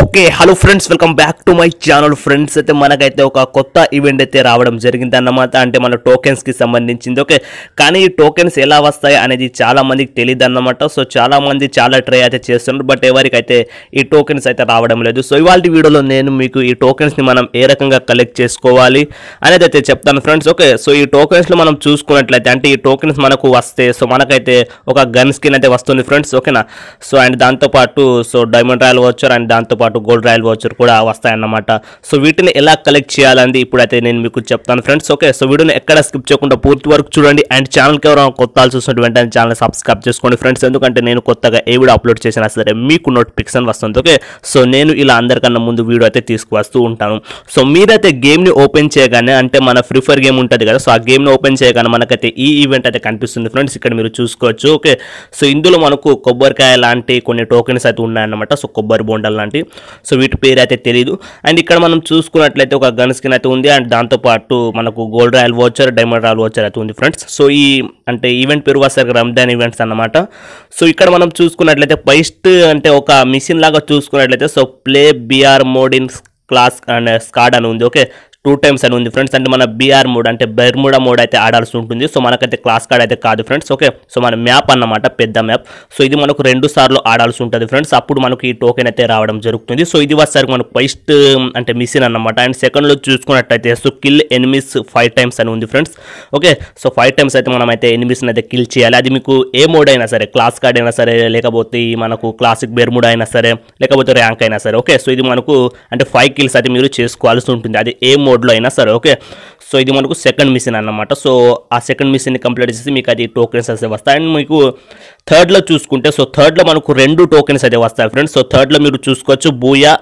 okay hello friends welcome back to my channel friends అయితే మనకైతే ఒక కొత్త ఈవెంట్ అయితే రావడం జరిగింది అన్నమాట అంటే మన టోకెన్స్కి సంబంధించింది ఓకే కానీ ఈ టోకెన్స్ ఎలా వస్తాయి అనేది చాలామందికి తెలియదు అన్నమాట సో చాలామంది చాలా ట్రై అయితే చేస్తున్నారు బట్ ఎవరికైతే ఈ టోకెన్స్ అయితే రావడం లేదు సో ఇవాళ వీడియోలో నేను మీకు ఈ టోకెన్స్ని మనం ఏ రకంగా కలెక్ట్ చేసుకోవాలి అనేది అయితే చెప్తాను ఫ్రెండ్స్ ఓకే సో ఈ టోకెన్స్లో మనం చూసుకున్నట్లయితే అంటే ఈ టోకెన్స్ మనకు వస్తే సో మనకైతే ఒక గన్ స్కిన్ అయితే వస్తుంది ఫ్రెండ్స్ ఓకేనా సో అండ్ దాంతోపాటు సో డైమండ్ రాయల్ వచ్చారు అండ్ దాంతో పాటు గోల్డ్ రాయల్ వాచర్ కూడా వస్తాయన్నమాట సో వీటిని ఎలా కలెక్ట్ చేయాలని ఇప్పుడైతే నేను మీకు చెప్తాను ఫ్రెండ్స్ ఓకే సో వీడియోని ఎక్కడ స్కిప్ చేయకుండా పూర్తి వరకు చూడండి అండ్ ఛానల్కి ఎవరైనా కొత్త చూసినటువంటి ఛానల్ సబ్స్క్రైబ్ చేసుకోండి ఫ్రెండ్స్ ఎందుకంటే నేను కొత్తగా ఏ వీడియో అప్లోడ్ చేసినా సరే మీకు నోటిఫికేషన్ వస్తుంది ఓకే సో నేను ఇలా అందరికన్నా ముందు వీడియో అయితే తీసుకువస్తూ ఉంటాను సో మీరైతే గేమ్ని ఓపెన్ చేయగానే అంటే మన ఫ్రీ ఫైర్ గేమ్ ఉంటుంది కదా సో ఆ గేమ్ని ఓపెన్ చేయగానే మనకైతే ఈ ఈవెంట్ అయితే కనిపిస్తుంది ఫ్రెండ్స్ ఇక్కడ మీరు చూసుకోవచ్చు ఓకే సో ఇందులో మనకు కొబ్బరికాయ లాంటి కొన్ని టోకెన్స్ అయితే ఉన్నాయన్నమాట సో కొబ్బరి బొండలు లాంటి సో వీటి పేరు అయితే తెలియదు అండ్ ఇక్కడ మనం చూసుకున్నట్లయితే ఒక గన్ స్కిన్ అయితే ఉంది అండ్ దాంతోపాటు మనకు gold royal voucher diamond royal voucher అయితే ఉంది ఫ్రెండ్స్ సో ఈ అంటే ఈవెంట్ పేరు వస్తారు రంజాన్ ఈవెంట్స్ అన్నమాట సో ఇక్కడ మనం చూసుకున్నట్లయితే బెస్ట్ అంటే ఒక మిషన్ లాగా చూసుకున్నట్లయితే so play BR mode in class and squad అని ఉంది ఓకే టూ టైమ్స్ అని ఉంది ఫ్రెండ్స్ అంటే మన బీఆర్ మోడ్ అంటే బెర్ముడా మోడ్ అయితే ఆడాల్సి ఉంటుంది సో మనకైతే క్లాస్ కార్డ్ అయితే కాదు ఫ్రెండ్స్ ఓకే సో మన మ్యాప్ అన్నమాట పెద్ద మ్యాప్ సో ఇది మనకు రెండు సార్లు ఆడాల్సి ఉంటుంది ఫ్రెండ్స్ అప్పుడు మనకు ఈ టోకెన్ అయితే రావడం జరుగుతుంది సో ఇది వచ్చేసరికి మనకు ఫస్ట్ అంటే మిషన్ అనమాట అండ్ సెకండ్లో చూసుకున్నట్టయితే so kill enemies five times అని ఉంది friends okay so five times అయితే మనం అయితే ఎనిమిస్ని అయితే కిల్ చేయాలి అది మీకు ఏ మోడ్ అయినా సరే క్లాస్ కార్డ్ అయినా సరే లేకపోతే మనకు క్లాసిక్ బెర్మూడా అయినా సరే లేకపోతే ర్యాంక్ అయినా సరే ఓకే సో ఇది మనకు అంటే ఫైవ్ కిల్స్ అయితే మీరు చేసుకోవాల్సి ఉంటుంది అది ఏ మోడ్ కోడ్లో అయినా సరే ఓకే సో ఇది మనకు సెకండ్ మిషన్ అన్నమాట సో ఆ సెకండ్ మిషన్ని కంప్లీట్ చేసి మీకు అది టోకెన్స్ అయితే వస్తాయి అండ్ మీకు థర్డ్లో చూసుకుంటే సో థర్డ్లో మనకు రెండు టోకెన్స్ అయితే వస్తాయి ఫ్రెండ్స్ సో థర్డ్లో మీరు చూసుకోవచ్చు బూయా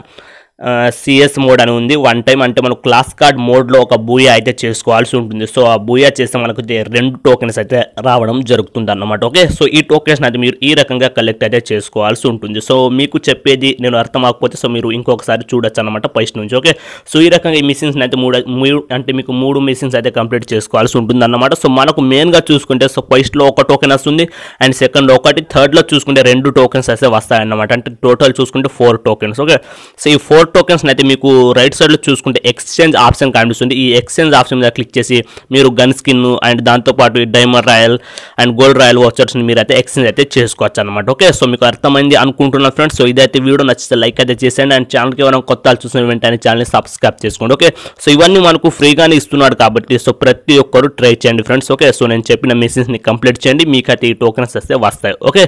సిఎస్ మోడ్ అని ఉంది వన్ టైం అంటే మనం క్లాస్ కార్డ్ మోడ్లో ఒక బూయా అయితే చేసుకోవాల్సి ఉంటుంది సో ఆ బూయా చేస్తే మనకు రెండు టోకెన్స్ అయితే రావడం జరుగుతుంది అన్నమాట ఓకే సో ఈ టోకెన్స్ అయితే మీరు ఈ రకంగా కలెక్ట్ అయితే చేసుకోవాల్సి ఉంటుంది సో మీకు చెప్పేది నేను అర్థం కాకపోతే సో మీరు ఇంకొకసారి చూడొచ్చు అనమాట ఫస్ట్ నుంచి ఓకే సో ఈ రకంగా ఈ మిషన్స్ అయితే మూడు అంటే మీకు మూడు మిషన్స్ అయితే కంప్లీట్ చేసుకోవాల్సి ఉంటుంది అన్నమాట సో మనకు మెయిన్గా చూసుకుంటే సో ఫస్ట్లో ఒక టోకెన్ వస్తుంది అండ్ సెకండ్లో ఒకటి థర్డ్లో చూసుకుంటే రెండు టోకెన్స్ అయితే వస్తాయన్నమాట అంటే టోటల్ చూసుకుంటే ఫోర్ టోకెన్స్ ఓకే సో ఈ ఫోర్ నోట్ టోకెన్స్ అయితే మీకు రైట్ సైడ్లో చూసుకుంటే ఎక్స్చేంజ్ ఆప్షన్ కనిపిస్తుంది ఈ ఎక్స్చేంజ్ ఆప్షన్ మీద క్లిక్ చేసి మీరు గన్ స్కిన్ అండ్ దాంతోపాటు diamond royal and gold royal vouchers మీరు అయితే ఎక్స్చేంజ్ అయితే చేసుకోవచ్చు అనమాట ఓకే సో మీకు అర్థమైంది అనుకుంటున్నాను ఫ్రెండ్స్ సో ఇదైతే వీడియో నచ్చితే లైక్ అయితే చేసేయండి అండ్ ఛానల్కి ఎవరైనా కొత్త చూసిన వెంటనే ఛానల్ని సబ్స్క్రైబ్ చేసుకోండి ఓకే సో ఇవన్నీ మనకు ఫ్రీగానే ఇస్తున్నాడు కాబట్టి సో ప్రతి ఒక్కరు ట్రై చేయండి ఫ్రెండ్స్ ఓకే సో నేను చెప్పిన మెసేజ్ని కంప్లీట్ చేయండి మీకైతే ఈ టోకెన్స్ వస్తే వస్తాయి ఓకే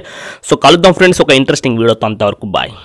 సో కలుద్దాం ఫ్రెండ్స్ ఒక ఇంట్రెస్టింగ్ వీడియోతో అంతవరకు బాయ్